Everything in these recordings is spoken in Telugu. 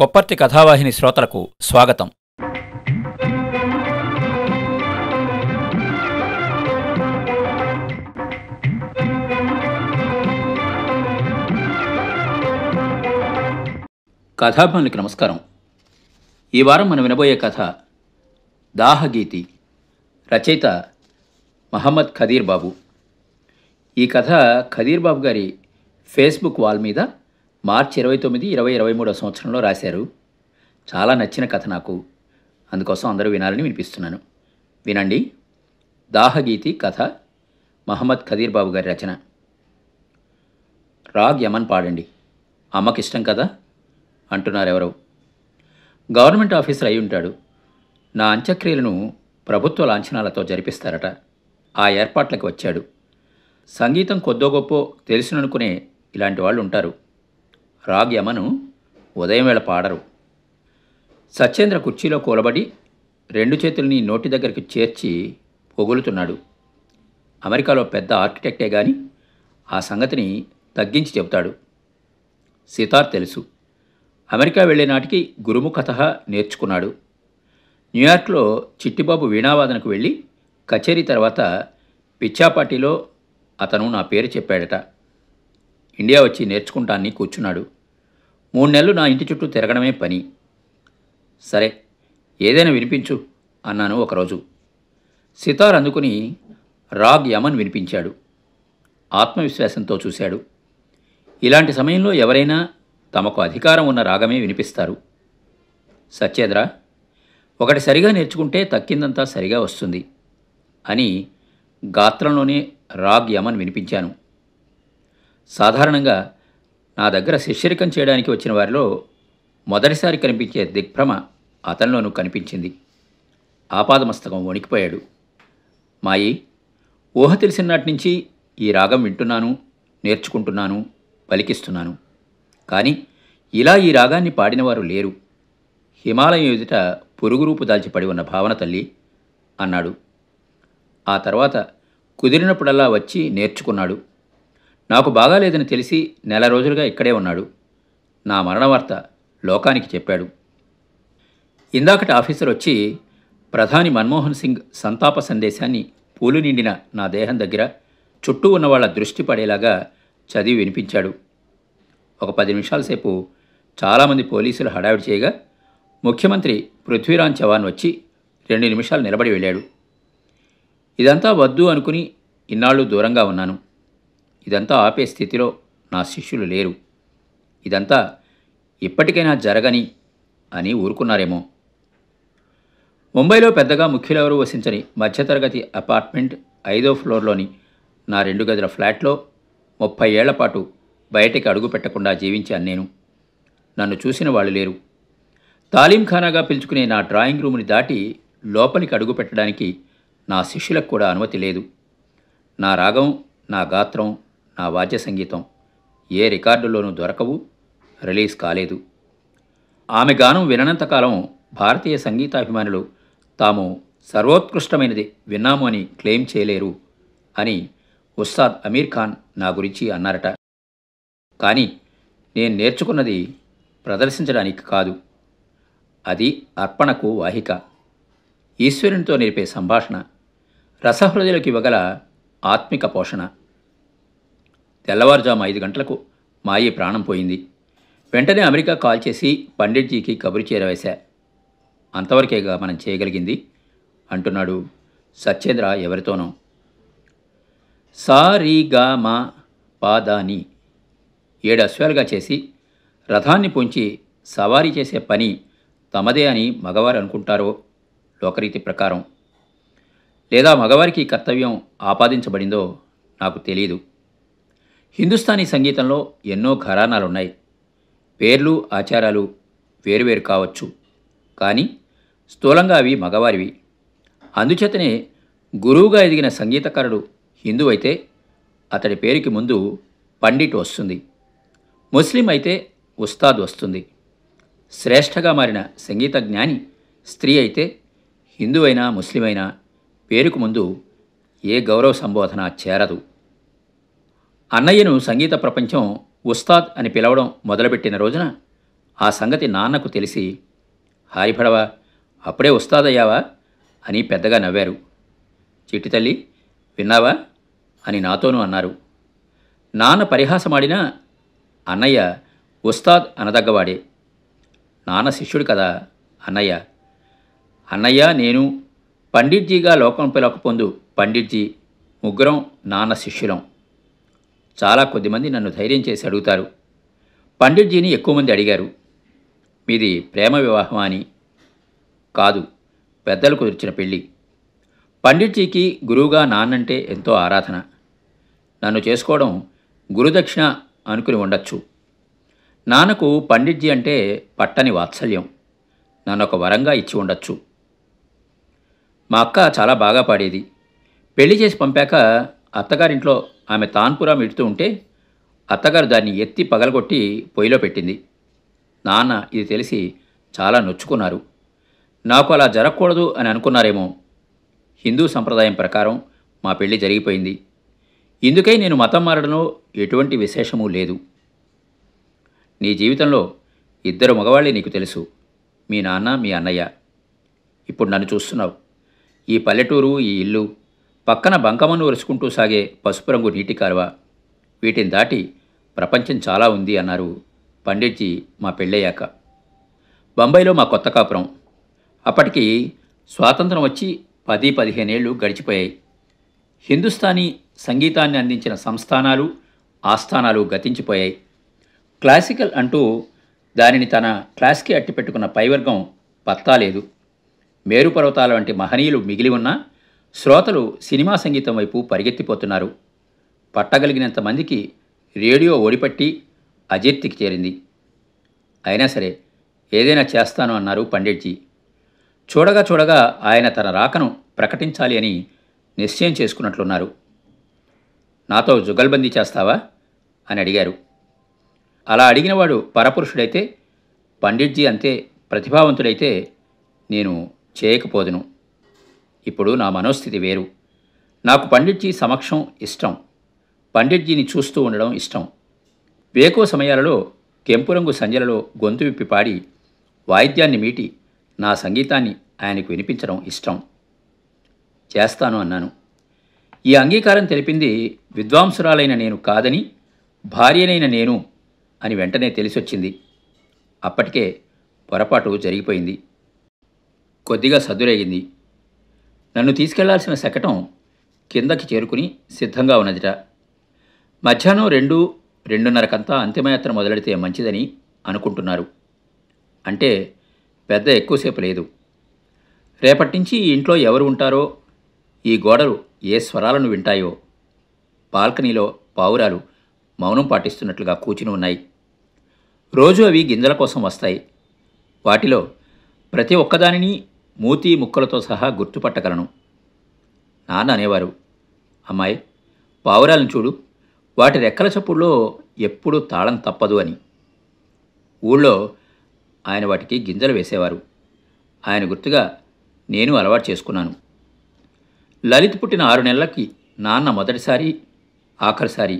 కొప్పర్తి కథావాహిని శ్రోతలకు స్వాగతం కథాభవన్కి నమస్కారం ఈ వారం మనం వినబోయే కథ దాహగీతి రచయిత మహమ్మద్ ఖదీర్ బాబు ఈ కథ ఖదీర్ బాబు గారి ఫేస్బుక్ వాల్ మీద మార్చి ఇరవై తొమ్మిది ఇరవై ఇరవై మూడో సంవత్సరంలో రాశారు చాలా నచ్చిన కథ నాకు అందుకోసం అందరూ వినాలని వినిపిస్తున్నాను వినండి దాహగీతి కథ మహమ్మద్ ఖదీర్ బాబు గారి రచన రాగ్ యమన్ పాడండి అమ్మకిష్టం కథ కదా అంటున్నారెవరో గవర్నమెంట్ ఆఫీసర్ అయి ఉంటాడు నా అంత్యక్రియలను ప్రభుత్వ లాంఛనాలతో జరిపిస్తారట ఆ ఏర్పాట్లకు వచ్చాడు సంగీతం కొద్దో గొప్పో తెలుసుననుకునే ఇలాంటి వాళ్ళు ఉంటారు రాగ్యమను ఉదయం వేళ పాడరు సత్యేంద్ర కుర్చీలో కూలబడి రెండు చేతుల్ని నోటి దగ్గరికి చేర్చి పొగులుతున్నాడు అమెరికాలో పెద్ద ఆర్కిటెక్టే గాని ఆ సంగతిని తగ్గించి చెబుతాడు సితార్ తెలుసు అమెరికా వెళ్ళే నాటికి గురుముఖత నేర్చుకున్నాడు న్యూయార్క్లో చిట్టిబాబు వీణావాదనకు వెళ్ళి కచేరీ తర్వాత పిచ్చాపాటిలో అతను నా పేరు చెప్పాడట ఇండియా వచ్చి నేర్చుకుంటాన్ని కూర్చున్నాడు మూడు నెలలు నా ఇంటి చుట్టూ తిరగడమే పని సరే ఏదైనా వినిపించు అన్నాను ఒకరోజు సితార్ అందుకుని రాగ్ యమన్ వినిపించాడు ఆత్మవిశ్వాసంతో చూశాడు ఇలాంటి సమయంలో ఎవరైనా తమకు అధికారం ఉన్న రాగమే వినిపిస్తారు సత్యేంద్ర ఒకటి సరిగా నేర్చుకుంటే తక్కిందంతా సరిగా వస్తుంది అని గాత్రంలోనే రాగ్ యమన్ వినిపించాను సాధారణంగా నా దగ్గర శిష్యరికం చేయడానికి వచ్చిన వారిలో మొదటిసారి కనిపించే దిగ్భ్రమ అతనిలోనూ కనిపించింది ఆపాదమస్తకం వణికిపోయాడు మాయి ఊహ తెలిసిన నుంచి ఈ రాగం వింటున్నాను నేర్చుకుంటున్నాను పలికిస్తున్నాను కానీ ఇలా ఈ రాగాన్ని పాడినవారు లేరు హిమాలయం ఎదుట పురుగు రూపు దాల్చి పడి ఉన్న భావన తల్లి అన్నాడు ఆ తర్వాత కుదిరినప్పుడల్లా వచ్చి నేర్చుకున్నాడు నాకు బాగాలేదని తెలిసి నెల రోజులుగా ఇక్కడే ఉన్నాడు నా మరణవార్త లోకానికి చెప్పాడు ఇందాకటి ఆఫీసర్ వచ్చి ప్రధాని మన్మోహన్ సింగ్ సంతాప సందేశాన్ని పూలు నిండిన నా దేహం దగ్గర చుట్టూ ఉన్న వాళ్ళ దృష్టి పడేలాగా చదివి వినిపించాడు ఒక పది నిమిషాల సేపు చాలామంది పోలీసులు హడావిడి చేయగా ముఖ్యమంత్రి పృథ్వీరాజ్ చవాన్ వచ్చి రెండు నిమిషాలు నిలబడి వెళ్ళాడు ఇదంతా వద్దు అనుకుని ఇన్నాళ్ళు దూరంగా ఉన్నాను ఇదంతా ఆపే స్థితిలో నా శిష్యులు లేరు ఇదంతా ఇప్పటికైనా జరగని అని ఊరుకున్నారేమో ముంబైలో పెద్దగా ముఖ్యులెవరూ వసించని మధ్యతరగతి అపార్ట్మెంట్ ఐదో ఫ్లోర్లోని నా రెండు గదుల ఫ్లాట్లో ముప్పై ఏళ్లపాటు బయటికి అడుగు పెట్టకుండా జీవించాను నేను నన్ను చూసిన వాళ్ళు లేరు తాలీంఖానాగా పిలుచుకునే నా డ్రాయింగ్ రూమ్ని దాటి లోపలికి అడుగు పెట్టడానికి నా శిష్యులకు కూడా అనుమతి లేదు నా రాగం నా గాత్రం నా వాద్య సంగీతం ఏ రికార్డులోనూ దొరకవు రిలీజ్ కాలేదు ఆమె గానం విననంతకాలం భారతీయ సంగీతాభిమానులు తాము సర్వోత్కృష్టమైనది విన్నాము అని క్లెయిమ్ చేయలేరు అని ఉస్తాద్ అమీర్ ఖాన్ నా గురించి అన్నారట కానీ నేను నేర్చుకున్నది ప్రదర్శించడానికి కాదు అది అర్పణకు వాహిక ఈశ్వరునితో నిలిపే సంభాషణ రసహృదయులకు ఇవ్వగల ఆత్మిక పోషణ తెల్లవారుజాము ఐదు గంటలకు మాయి ప్రాణం పోయింది వెంటనే అమెరికా కాల్ చేసి పండిట్జీకి కబురు చేరవేశా అంతవరకేగా మనం చేయగలిగింది అంటున్నాడు సత్యేంద్ర ఎవరితోనో సారీగా మా పాదాని ఏడు అశ్వాలుగా చేసి రథాన్ని పొంచి సవారీ చేసే పని తమదే అని మగవారు అనుకుంటారో లోకరీతి ప్రకారం లేదా మగవారికి కర్తవ్యం ఆపాదించబడిందో నాకు తెలియదు హిందుస్థానీ సంగీతంలో ఎన్నో ఘరానాలున్నాయి పేర్లు ఆచారాలు వేరువేరు కావచ్చు కానీ స్థూలంగా అవి మగవారివి అందుచేతనే గురువుగా ఎదిగిన సంగీతకారుడు హిందూ అయితే అతడి పేరుకి ముందు పండిట్ వస్తుంది ముస్లిం అయితే ఉస్తాద్ వస్తుంది శ్రేష్టగా మారిన సంగీత జ్ఞాని స్త్రీ అయితే హిందువైనా ముస్లిమైనా పేరుకు ముందు ఏ గౌరవ సంబోధన చేరదు అన్నయ్యను సంగీత ప్రపంచం ఉస్తాద్ అని పిలవడం మొదలుపెట్టిన రోజున ఆ సంగతి నాన్నకు తెలిసి పడవా అప్పుడే ఉస్తాదయ్యావా అని పెద్దగా నవ్వారు చిట్టి తల్లి విన్నావా అని నాతోనూ అన్నారు నాన్న పరిహాసమాడినా అన్నయ్య ఉస్తాద్ అనదగ్గవాడే నాన్న శిష్యుడు కదా అన్నయ్య అన్నయ్య నేను పండిట్జీగా లోకం పొందు పండిట్జీ ముగ్గురం నాన్న శిష్యులం చాలా కొద్దిమంది నన్ను ధైర్యం చేసి అడుగుతారు పండిట్జీని ఎక్కువ మంది అడిగారు మీది ప్రేమ వివాహం అని కాదు పెద్దలు కుదిర్చిన పెళ్ళి పండిట్జీకి గురువుగా నాన్నంటే ఎంతో ఆరాధన నన్ను చేసుకోవడం గురుదక్షిణ అనుకుని ఉండొచ్చు నాన్నకు పండిట్జీ అంటే పట్టని వాత్సల్యం నన్ను ఒక వరంగా ఇచ్చి ఉండొచ్చు మా అక్క చాలా బాగా పాడేది పెళ్లి చేసి పంపాక అత్తగారింట్లో ఆమె తాన్పురం ఇడుతూ ఉంటే అత్తగారు దాన్ని ఎత్తి పగలగొట్టి పొయ్యిలో పెట్టింది నాన్న ఇది తెలిసి చాలా నొచ్చుకున్నారు నాకు అలా జరగకూడదు అని అనుకున్నారేమో హిందూ సంప్రదాయం ప్రకారం మా పెళ్లి జరిగిపోయింది ఇందుకై నేను మతం మారడంలో ఎటువంటి విశేషము లేదు నీ జీవితంలో ఇద్దరు మగవాళ్ళే నీకు తెలుసు మీ నాన్న మీ అన్నయ్య ఇప్పుడు నన్ను చూస్తున్నావు ఈ పల్లెటూరు ఈ ఇల్లు పక్కన బంకమను ఒరుచుకుంటూ సాగే పసుపు రంగు నీటి కారవ వీటిని దాటి ప్రపంచం చాలా ఉంది అన్నారు పండిట్జీ మా పెళ్ళయ్యాక బొంబాయిలో మా కొత్త కాపురం అప్పటికి స్వాతంత్రం వచ్చి పది పదిహేనేళ్లు గడిచిపోయాయి హిందుస్థానీ సంగీతాన్ని అందించిన సంస్థానాలు ఆస్థానాలు గతించిపోయాయి క్లాసికల్ అంటూ దానిని తన క్లాస్కి అట్టిపెట్టుకున్న పైవర్గం పత్తాలేదు మేరు పర్వతాల వంటి మహనీయులు మిగిలి ఉన్నా శ్రోతలు సినిమా సంగీతం వైపు పరిగెత్తిపోతున్నారు పట్టగలిగినంతమందికి రేడియో ఓడిపట్టి అజీర్తికి చేరింది అయినా సరే ఏదైనా చేస్తాను అన్నారు పండిట్జీ చూడగా చూడగా ఆయన తన రాకను ప్రకటించాలి అని నిశ్చయం చేసుకున్నట్లున్నారు నాతో జుగల్బందీ చేస్తావా అని అడిగారు అలా అడిగినవాడు పరపురుషుడైతే పండిట్జీ అంతే ప్రతిభావంతుడైతే నేను చేయకపోదును ఇప్పుడు నా మనోస్థితి వేరు నాకు పండిట్జీ సమక్షం ఇష్టం పండిట్జీని చూస్తూ ఉండడం ఇష్టం వేకో సమయాలలో కెంపురంగు సంజలలో గొంతు విప్పి పాడి వాయిద్యాన్ని మీటి నా సంగీతాన్ని ఆయనకు వినిపించడం ఇష్టం చేస్తాను అన్నాను ఈ అంగీకారం తెలిపింది విద్వాంసురాలైన నేను కాదని భార్యనైన నేను అని వెంటనే తెలిసొచ్చింది అప్పటికే పొరపాటు జరిగిపోయింది కొద్దిగా సద్దురేగింది నన్ను తీసుకెళ్లాల్సిన శకటం కిందకి చేరుకుని సిద్ధంగా ఉన్నదిట మధ్యాహ్నం రెండు రెండున్నరకంతా అంతిమయాత్ర మొదలెడితే మంచిదని అనుకుంటున్నారు అంటే పెద్ద ఎక్కువసేపు లేదు రేపటి నుంచి ఇంట్లో ఎవరు ఉంటారో ఈ గోడలు ఏ స్వరాలను వింటాయో బాల్కనీలో పావురాలు మౌనం పాటిస్తున్నట్లుగా కూచుని ఉన్నాయి రోజు అవి గింజల కోసం వస్తాయి వాటిలో ప్రతి ఒక్కదానిని మూతి ముక్కలతో సహా గుర్తుపట్టగలను నాన్న అనేవారు అమ్మాయి పావురాలను చూడు వాటి రెక్కల చప్పుల్లో ఎప్పుడూ తాళం తప్పదు అని ఊళ్ళో ఆయన వాటికి గింజలు వేసేవారు ఆయన గుర్తుగా నేను అలవాటు చేసుకున్నాను లలిత్ పుట్టిన ఆరు నెలలకి నాన్న మొదటిసారి ఆఖరిసారి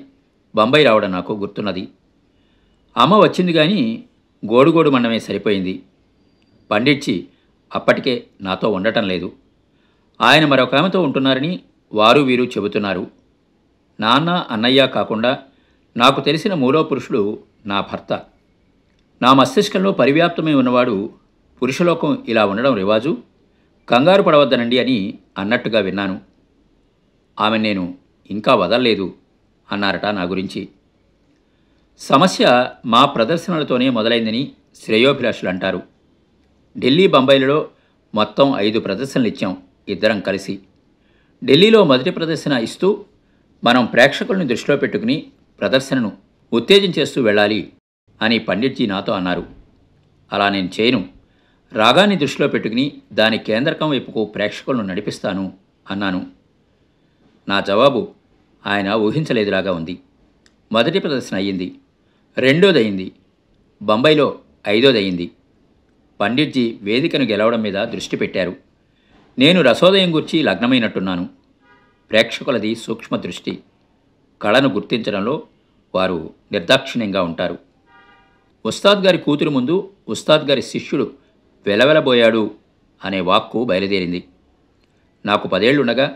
బొంబాయి రావడం నాకు గుర్తున్నది అమ్మ వచ్చింది కానీ గోడుగోడు మండమే సరిపోయింది పండిచ్చి అప్పటికే నాతో ఉండటం లేదు ఆయన మరొక ఆమెతో ఉంటున్నారని వారు వీరు చెబుతున్నారు నాన్న అన్నయ్య కాకుండా నాకు తెలిసిన మూలో పురుషుడు నా భర్త నా మస్తిష్కంలో పరివ్యాప్తమై ఉన్నవాడు పురుషలోకం ఇలా ఉండడం రివాజు కంగారు పడవద్దనండి అని అన్నట్టుగా విన్నాను ఆమె నేను ఇంకా వదల్లేదు అన్నారట నా గురించి సమస్య మా ప్రదర్శనలతోనే మొదలైందని శ్రేయోభిలాషులు అంటారు ఢిల్లీ బొంబాయిలలో మొత్తం ఐదు ప్రదర్శనలు ఇచ్చాం ఇద్దరం కలిసి ఢిల్లీలో మొదటి ప్రదర్శన ఇస్తూ మనం ప్రేక్షకులను దృష్టిలో పెట్టుకుని ప్రదర్శనను ఉత్తేజం చేస్తూ వెళ్ళాలి అని పండిట్జీ నాతో అన్నారు అలా నేను చేయను రాగాన్ని దృష్టిలో పెట్టుకుని దాని కేంద్రకం వైపుకు ప్రేక్షకులను నడిపిస్తాను అన్నాను నా జవాబు ఆయన ఊహించలేదులాగా ఉంది మొదటి ప్రదర్శన అయ్యింది రెండోదయింది బొంబాయిలో అయింది పండిత్జీ వేదికను గెలవడం మీద దృష్టి పెట్టారు నేను రసోదయం గురించి లగ్నమైనట్టున్నాను ప్రేక్షకులది సూక్ష్మ దృష్టి కళను గుర్తించడంలో వారు నిర్దాక్షిణ్యంగా ఉంటారు ఉస్తాద్ గారి కూతురు ముందు ఉస్తాద్ గారి శిష్యుడు వెలవెలబోయాడు అనే వాక్కు బయలుదేరింది నాకు పదేళ్లుండగా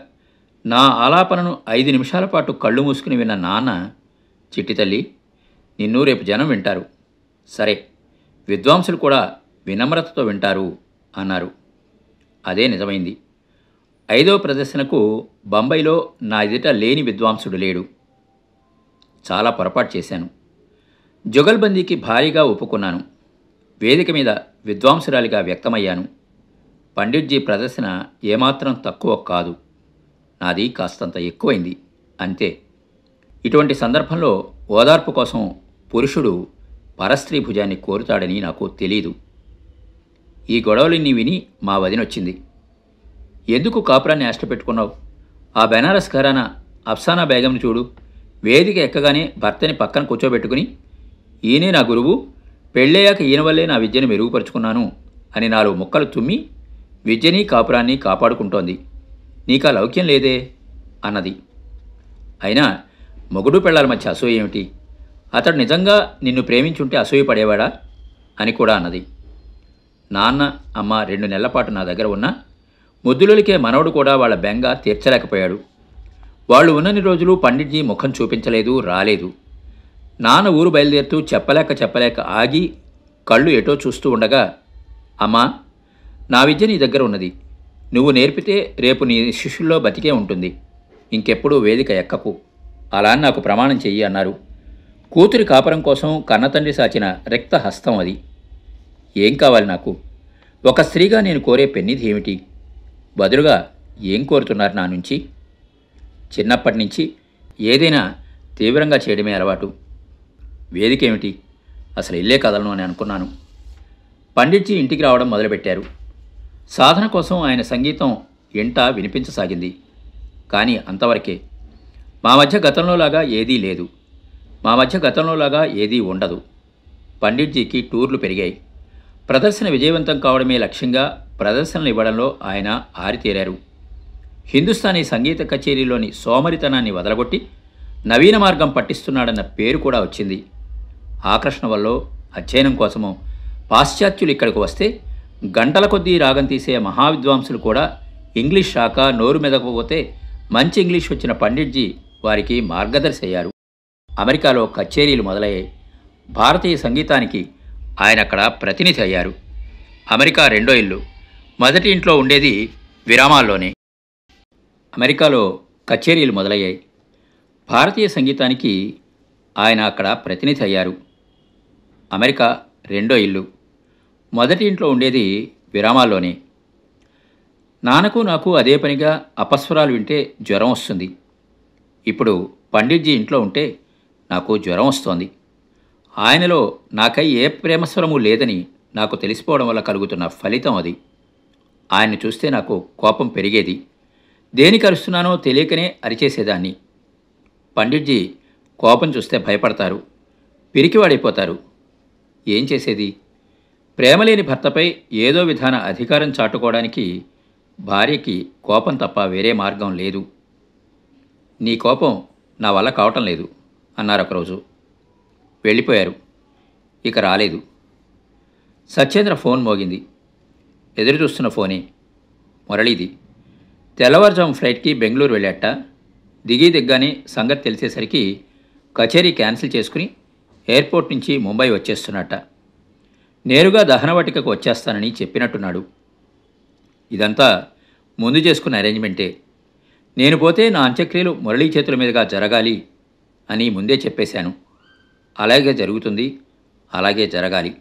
నా ఆలాపనను ఐదు నిమిషాల పాటు కళ్ళు మూసుకుని విన్న నాన్న చిట్టితల్లి నిన్ను రేపు జనం వింటారు సరే విద్వాంసులు కూడా వినమ్రతతో వింటారు అన్నారు అదే నిజమైంది ఐదో ప్రదర్శనకు బొంబాయిలో నా ఎదుట లేని విద్వాంసుడు లేడు చాలా పొరపాటు చేశాను జుగల్బందీకి భారీగా ఒప్పుకున్నాను వేదిక మీద విద్వాంసురాలిగా వ్యక్తమయ్యాను పండిట్జీ ప్రదర్శన ఏమాత్రం తక్కువ కాదు నాది కాస్తంత ఎక్కువైంది అంతే ఇటువంటి సందర్భంలో ఓదార్పు కోసం పురుషుడు పరస్త్రీ భుజాన్ని కోరుతాడని నాకు తెలీదు ఈ గొడవలన్నీ విని మా వదినొచ్చింది ఎందుకు కాపురాన్ని ఆశ పెట్టుకున్నావు ఆ బెనారస్ ఘరాన అఫ్సానా బేగంని చూడు వేదిక ఎక్కగానే భర్తని పక్కన కూర్చోబెట్టుకుని ఈయనే నా గురువు పెళ్ళయ్యాక ఈయన వల్లే నా విద్యను మెరుగుపరుచుకున్నాను అని నాలుగు ముక్కలు తుమ్మి విద్యని కాపురాన్ని కాపాడుకుంటోంది నీకా లౌక్యం లేదే అన్నది అయినా మొగుడు పెళ్ళాల మధ్య అసూయ ఏమిటి అతడు నిజంగా నిన్ను ప్రేమించుంటే అసూయ పడేవాడా అని కూడా అన్నది నాన్న అమ్మ రెండు నెలల పాటు నా దగ్గర ఉన్న ముద్దులకే మనవడు కూడా వాళ్ళ బెంగ తీర్చలేకపోయాడు వాళ్ళు ఉన్నన్ని రోజులు పండిట్జీ ముఖం చూపించలేదు రాలేదు నాన్న ఊరు బయలుదేరుతూ చెప్పలేక చెప్పలేక ఆగి కళ్ళు ఎటో చూస్తూ ఉండగా అమ్మా నా విద్య నీ దగ్గర ఉన్నది నువ్వు నేర్పితే రేపు నీ శిష్యుల్లో బతికే ఉంటుంది ఇంకెప్పుడు వేదిక ఎక్కకు అలా నాకు ప్రమాణం చెయ్యి అన్నారు కూతురి కాపురం కోసం కన్నతండ్రి సాచిన రిక్త హస్తం అది ఏం కావాలి నాకు ఒక స్త్రీగా నేను కోరే పెన్నిది ఏమిటి బదులుగా ఏం కోరుతున్నారు నా నుంచి చిన్నప్పటి నుంచి ఏదైనా తీవ్రంగా చేయడమే అలవాటు వేదిక ఏమిటి అసలు ఇల్లే కదలను అని అనుకున్నాను పండిట్జీ ఇంటికి రావడం మొదలుపెట్టారు సాధన కోసం ఆయన సంగీతం ఎంట వినిపించసాగింది కానీ అంతవరకే మా మధ్య గతంలోలాగా ఏదీ లేదు మా మధ్య గతంలోలాగా ఏదీ ఉండదు పండిట్జీకి టూర్లు పెరిగాయి ప్రదర్శన విజయవంతం కావడమే లక్ష్యంగా ప్రదర్శనలు ఇవ్వడంలో ఆయన ఆరితేరారు హిందుస్థానీ సంగీత కచేరీలోని సోమరితనాన్ని వదలగొట్టి నవీన మార్గం పట్టిస్తున్నాడన్న పేరు కూడా వచ్చింది ఆకర్షణ వల్ల అధ్యయనం కోసము పాశ్చాత్యులు ఇక్కడికి వస్తే గంటల కొద్దీ రాగం తీసే మహావిద్వాంసులు కూడా ఇంగ్లీష్ శాఖ నోరు మెదకపోతే మంచి ఇంగ్లీష్ వచ్చిన పండిట్జీ వారికి మార్గదర్శి అయ్యారు అమెరికాలో కచేరీలు మొదలయ్యాయి భారతీయ సంగీతానికి ఆయన అక్కడ ప్రతినిధి అయ్యారు అమెరికా రెండో ఇల్లు మొదటి ఇంట్లో ఉండేది విరామాల్లోనే అమెరికాలో కచేరీలు మొదలయ్యాయి భారతీయ సంగీతానికి ఆయన అక్కడ ప్రతినిధి అయ్యారు అమెరికా రెండో ఇల్లు మొదటి ఇంట్లో ఉండేది విరామాల్లోనే నాన్నకు నాకు అదే పనిగా అపస్వరాలు వింటే జ్వరం వస్తుంది ఇప్పుడు పండిట్జీ ఇంట్లో ఉంటే నాకు జ్వరం వస్తోంది ఆయనలో నాకై ఏ ప్రేమస్వరము లేదని నాకు తెలిసిపోవడం వల్ల కలుగుతున్న ఫలితం అది ఆయన్ని చూస్తే నాకు కోపం పెరిగేది దేనికి అరుస్తున్నానో తెలియకనే అరిచేసేదాన్ని పండిట్జీ కోపం చూస్తే భయపడతారు పిరికివాడైపోతారు ఏం చేసేది ప్రేమలేని భర్తపై ఏదో విధాన అధికారం చాటుకోవడానికి భార్యకి కోపం తప్ప వేరే మార్గం లేదు నీ కోపం నా వల్ల కావటం లేదు అన్నారు ఒకరోజు వెళ్ళిపోయారు ఇక రాలేదు సత్యేంద్ర ఫోన్ మోగింది ఎదురు చూస్తున్న ఫోనే మురళీది తెల్లవారుజాము ఫ్లైట్కి బెంగళూరు వెళ్ళాట దిగి దిగ్గానే సంగతి తెలిసేసరికి కచేరీ క్యాన్సిల్ చేసుకుని ఎయిర్పోర్ట్ నుంచి ముంబై వచ్చేస్తున్నట్ట నేరుగా దహనవాటికకు వచ్చేస్తానని చెప్పినట్టున్నాడు ఇదంతా ముందు చేసుకున్న అరేంజ్మెంటే నేను పోతే నా అంత్యక్రియలు మురళీ చేతుల మీదుగా జరగాలి అని ముందే చెప్పేశాను అలాగే జరుగుతుంది అలాగే జరగాలి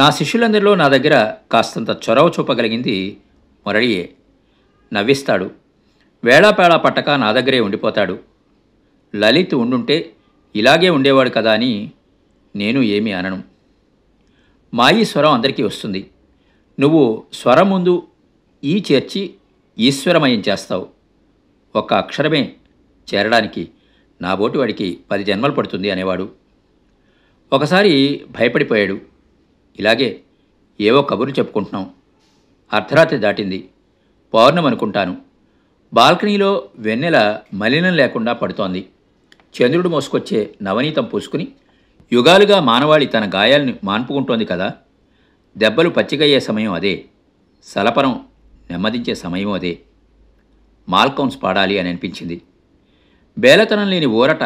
నా శిష్యులందరిలో నా దగ్గర కాస్తంత చొరవ చూపగలిగింది మురళియే నవ్విస్తాడు వేళాపేళా పట్టక నా దగ్గరే ఉండిపోతాడు లలిత్ ఉండుంటే ఇలాగే ఉండేవాడు కదా అని నేను ఏమీ అనను మాయి స్వరం అందరికీ వస్తుంది నువ్వు స్వరం ముందు ఈ చేర్చి ఈశ్వరమయం చేస్తావు ఒక్క అక్షరమే చేరడానికి నా బోటి వాడికి పది జన్మలు పడుతుంది అనేవాడు ఒకసారి భయపడిపోయాడు ఇలాగే ఏవో కబుర్లు చెప్పుకుంటున్నాం అర్ధరాత్రి దాటింది పౌర్ణం అనుకుంటాను బాల్కనీలో వెన్నెల మలినం లేకుండా పడుతోంది చంద్రుడు మోసుకొచ్చే నవనీతం పూసుకుని యుగాలుగా మానవాళి తన గాయాల్ని మాన్పుకుంటోంది కదా దెబ్బలు పచ్చికయ్యే సమయం అదే సలపరం నెమ్మదించే సమయం అదే మాల్కౌన్స్ పాడాలి అని అనిపించింది బేలతనం లేని ఊరట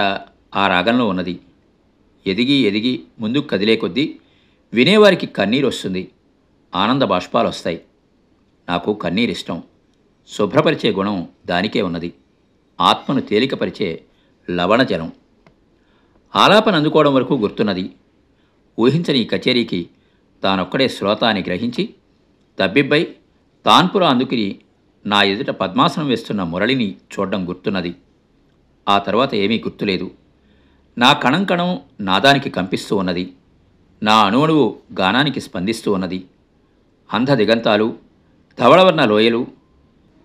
ఆ రాగంలో ఉన్నది ఎదిగి ఎదిగి ముందుకు కదిలే కొద్దీ వినేవారికి కన్నీరు వస్తుంది ఆనంద బాష్పాలు వస్తాయి నాకు కన్నీరిష్టం శుభ్రపరిచే గుణం దానికే ఉన్నది ఆత్మను తేలికపరిచే లవణజలం ఆలాపన అందుకోవడం వరకు గుర్తున్నది ఊహించని ఈ కచేరీకి తానొక్కడే శ్రోత అని గ్రహించి తబ్బిబ్బై తాన్పురా అందుకుని నా ఎదుట పద్మాసనం వేస్తున్న మురళిని చూడడం గుర్తున్నది ఆ తర్వాత ఏమీ గుర్తులేదు నా కణం కణం నాదానికి కంపిస్తూ ఉన్నది నా అణువణువు గానానికి స్పందిస్తూ ఉన్నది అంధ దిగంతాలు ధవళవర్ణ లోయలు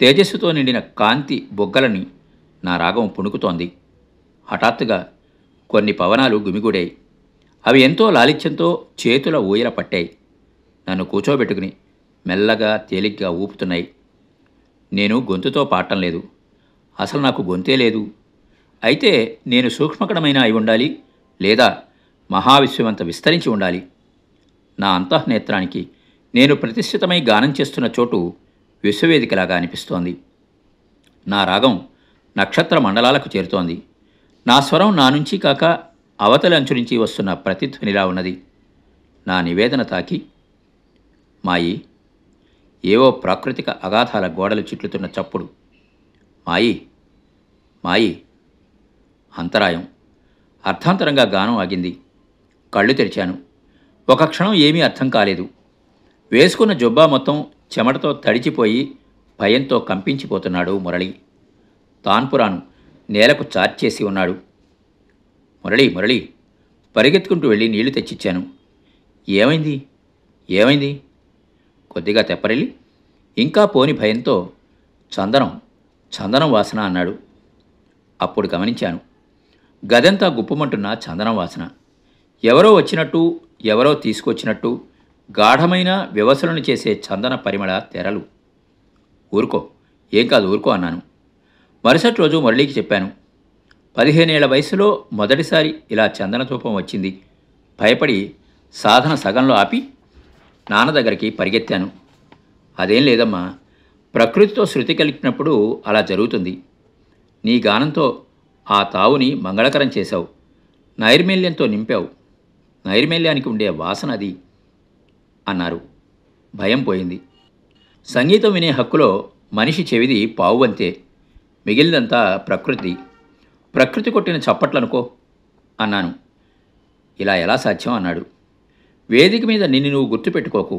తేజస్సుతో నిండిన కాంతి బొగ్గలని నా రాగం పుణుకుతోంది హఠాత్తుగా కొన్ని పవనాలు గుమిగూడాయి అవి ఎంతో లాలిత్యంతో చేతుల ఊయల పట్టాయి నన్ను కూర్చోబెట్టుకుని మెల్లగా తేలిగ్గా ఊపుతున్నాయి నేను గొంతుతో పాడటం లేదు అసలు నాకు గొంతే లేదు అయితే నేను సూక్ష్మకణమైన అయి ఉండాలి లేదా మహావిశ్వమంత విస్తరించి ఉండాలి నా అంతఃనేత్రానికి నేను ప్రతిష్ఠితమై గానం చేస్తున్న చోటు విశ్వవేదికలాగా అనిపిస్తోంది నా రాగం నక్షత్ర మండలాలకు చేరుతోంది నా స్వరం నా నుంచి కాక అవతలి అంచు నుంచి వస్తున్న ప్రతిధ్వనిలా ఉన్నది నా నివేదన తాకి మాయి ఏవో ప్రాకృతిక అగాధాల గోడలు చిట్లుతున్న చప్పుడు మాయి మాయి అంతరాయం అర్థాంతరంగా గానం ఆగింది కళ్ళు తెరిచాను ఒక క్షణం ఏమీ అర్థం కాలేదు వేసుకున్న జొబ్బా మొత్తం చెమటతో తడిచిపోయి భయంతో కంపించిపోతున్నాడు మురళి తాన్పురాను నేలకు చార్చేసి ఉన్నాడు మురళి మురళి పరిగెత్తుకుంటూ వెళ్ళి నీళ్లు తెచ్చిచ్చాను ఏమైంది ఏమైంది కొద్దిగా తెప్పరిల్లి ఇంకా పోని భయంతో చందనం చందనం వాసన అన్నాడు అప్పుడు గమనించాను గదంతా గుప్పమంటున్న వాసన ఎవరో వచ్చినట్టు ఎవరో తీసుకొచ్చినట్టు గాఢమైన వ్యవసలను చేసే చందన పరిమళ తెరలు ఊరుకో ఏం కాదు ఊరుకో అన్నాను మరుసటి రోజు మురళీకి చెప్పాను పదిహేనేళ్ల వయసులో మొదటిసారి ఇలా చందన తూపం వచ్చింది భయపడి సాధన సగంలో ఆపి నాన్న దగ్గరికి పరిగెత్తాను అదేం లేదమ్మా ప్రకృతితో శృతి కలిపినప్పుడు అలా జరుగుతుంది నీ గానంతో ఆ తావుని మంగళకరం చేశావు నైర్మల్యంతో నింపావు నైర్మల్యానికి ఉండే వాసన అది అన్నారు భయం పోయింది సంగీతం వినే హక్కులో మనిషి చెవిది పావువంతే మిగిలిందంతా ప్రకృతి ప్రకృతి కొట్టిన చప్పట్లనుకో అన్నాను ఇలా ఎలా సాధ్యం అన్నాడు వేదిక మీద నిన్ను నువ్వు గుర్తుపెట్టుకోకు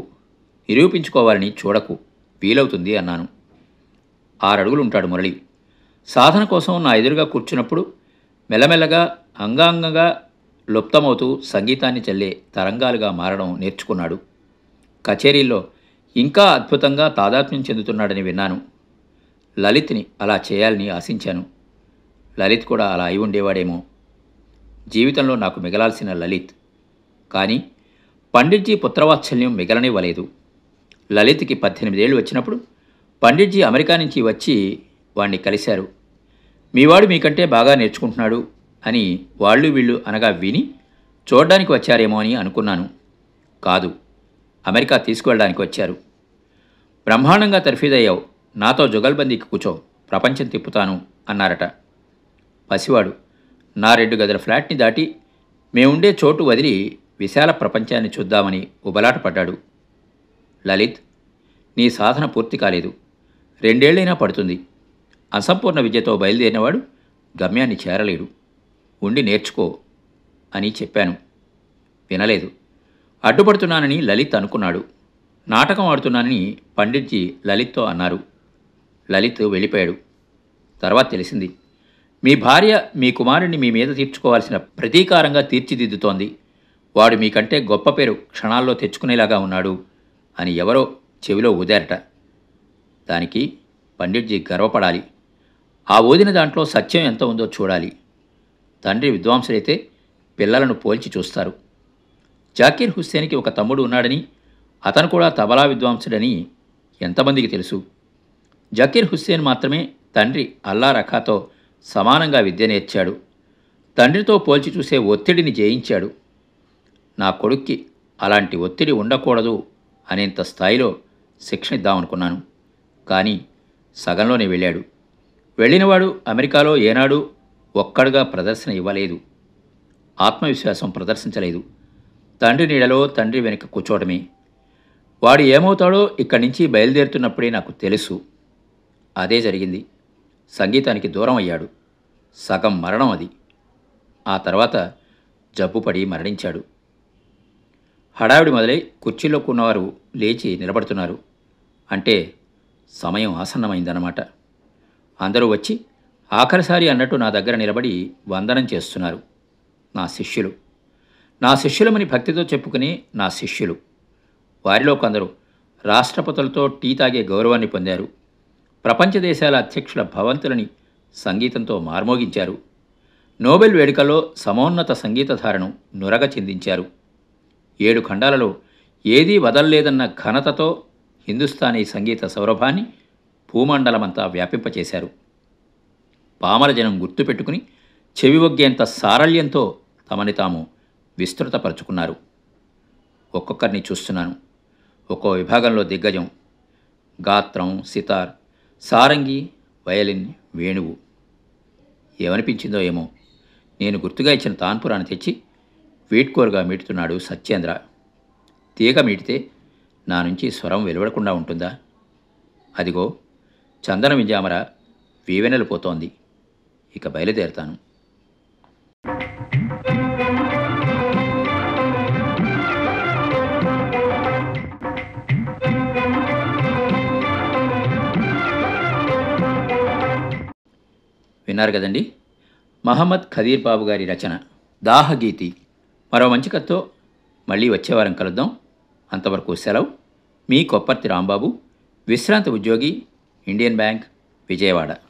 నిరూపించుకోవాలని చూడకు వీలవుతుంది అన్నాను ఆరడుగులుంటాడు మురళి సాధన కోసం నా ఎదురుగా కూర్చున్నప్పుడు మెల్లమెల్లగా అంగాంగంగా లుప్తమవుతూ సంగీతాన్ని చల్లే తరంగాలుగా మారడం నేర్చుకున్నాడు కచేరీల్లో ఇంకా అద్భుతంగా తాదాత్మ్యం చెందుతున్నాడని విన్నాను లలిత్ని అలా చేయాలని ఆశించాను లలిత్ కూడా అలా అయి ఉండేవాడేమో జీవితంలో నాకు మిగలాల్సిన లలిత్ కానీ పండిట్జీ పుత్రవాత్సల్యం మిగలనివ్వలేదు లలిత్కి పద్దెనిమిదేళ్ళు వచ్చినప్పుడు పండిట్జీ అమెరికా నుంచి వచ్చి వాణ్ణి కలిశారు మీవాడు మీకంటే బాగా నేర్చుకుంటున్నాడు అని వాళ్ళు వీళ్ళు అనగా విని చూడడానికి వచ్చారేమో అని అనుకున్నాను కాదు అమెరికా తీసుకువెళ్ళడానికి వచ్చారు బ్రహ్మాండంగా తర్ఫీదయ్యావు నాతో జుగల్బందీకి కూర్చో ప్రపంచం తిప్పుతాను అన్నారట పసివాడు నా రెండు గదుల ఫ్లాట్ని దాటి మేముండే చోటు వదిలి విశాల ప్రపంచాన్ని చూద్దామని ఉబలాటపడ్డాడు లలిత్ నీ సాధన పూర్తి కాలేదు రెండేళ్లైనా పడుతుంది అసంపూర్ణ విద్యతో బయలుదేరినవాడు గమ్యాన్ని చేరలేడు ఉండి నేర్చుకో అని చెప్పాను వినలేదు అడ్డుపడుతున్నానని లలిత్ అనుకున్నాడు నాటకం ఆడుతున్నానని పండిట్జీ లలిత్తో అన్నారు లలిత్ వెళ్ళిపోయాడు తర్వాత తెలిసింది మీ భార్య మీ కుమారుణ్ణి మీ మీద తీర్చుకోవాల్సిన ప్రతీకారంగా తీర్చిదిద్దుతోంది వాడు మీకంటే గొప్ప పేరు క్షణాల్లో తెచ్చుకునేలాగా ఉన్నాడు అని ఎవరో చెవిలో ఊదారట దానికి పండిట్జీ గర్వపడాలి ఆ ఓదిన దాంట్లో సత్యం ఎంత ఉందో చూడాలి తండ్రి విద్వాంసులైతే పిల్లలను పోల్చి చూస్తారు జాకీర్ హుస్సేన్కి ఒక తమ్ముడు ఉన్నాడని అతను కూడా తబలా విద్వాంసుడని ఎంతమందికి తెలుసు జకీర్ హుస్సేన్ మాత్రమే తండ్రి అల్లా రఖాతో సమానంగా విద్య నేర్చాడు తండ్రితో పోల్చి చూసే ఒత్తిడిని జయించాడు నా కొడుక్కి అలాంటి ఒత్తిడి ఉండకూడదు అనేంత స్థాయిలో శిక్షణ ఇద్దామనుకున్నాను కానీ సగంలోనే వెళ్ళాడు వెళ్ళినవాడు అమెరికాలో ఏనాడు ఒక్కడుగా ప్రదర్శన ఇవ్వలేదు ఆత్మవిశ్వాసం ప్రదర్శించలేదు తండ్రి నీడలో తండ్రి వెనుక కూర్చోవడమే వాడు ఏమవుతాడో ఇక్కడి నుంచి బయలుదేరుతున్నప్పుడే నాకు తెలుసు అదే జరిగింది సంగీతానికి దూరం అయ్యాడు సగం మరణం అది ఆ తర్వాత జబ్బుపడి మరణించాడు హడావిడి మొదలై కుర్చీలో ఉన్నవారు లేచి నిలబడుతున్నారు అంటే సమయం ఆసన్నమైందన్నమాట అందరూ వచ్చి ఆఖరిసారి అన్నట్టు నా దగ్గర నిలబడి వందనం చేస్తున్నారు నా శిష్యులు నా శిష్యులమని భక్తితో చెప్పుకుని నా శిష్యులు వారిలో కొందరు రాష్ట్రపతులతో టీ తాగే గౌరవాన్ని పొందారు ప్రపంచ దేశాల అధ్యక్షుల భవంతులని సంగీతంతో మార్మోగించారు నోబెల్ వేడుకలో సమోన్నత సంగీతధారను నురగ చెందించారు ఏడు ఖండాలలో ఏదీ వదల్లేదన్న ఘనతతో హిందుస్థానీ సంగీత సౌరభాన్ని భూమండలమంతా వ్యాపింపచేశారు పామర జనం గుర్తుపెట్టుకుని వగ్గేంత సారళ్యంతో తమని తాము విస్తృతపరుచుకున్నారు ఒక్కొక్కరిని చూస్తున్నాను ఒక్కో విభాగంలో దిగ్గజం గాత్రం సితార్ సారంగి వయలిన్ వేణువు ఏమనిపించిందో ఏమో నేను గుర్తుగా ఇచ్చిన తాన్పురాన్ని తెచ్చి వీట్కోరుగా మీటుతున్నాడు సత్యేంద్ర తీగ మీటితే నా నుంచి స్వరం వెలువడకుండా ఉంటుందా అదిగో చందన విజామర వీవెనలు పోతోంది ఇక బయలుదేరుతాను విన్నారు కదండి మహమ్మద్ ఖదీర్ బాబు గారి రచన దాహగీతి మరో మంచి కథతో మళ్ళీ వచ్చేవారం కలుద్దాం అంతవరకు సెలవు మీ కొప్పర్తి రాంబాబు విశ్రాంత ఉద్యోగి ఇండియన్ బ్యాంక్ విజయవాడ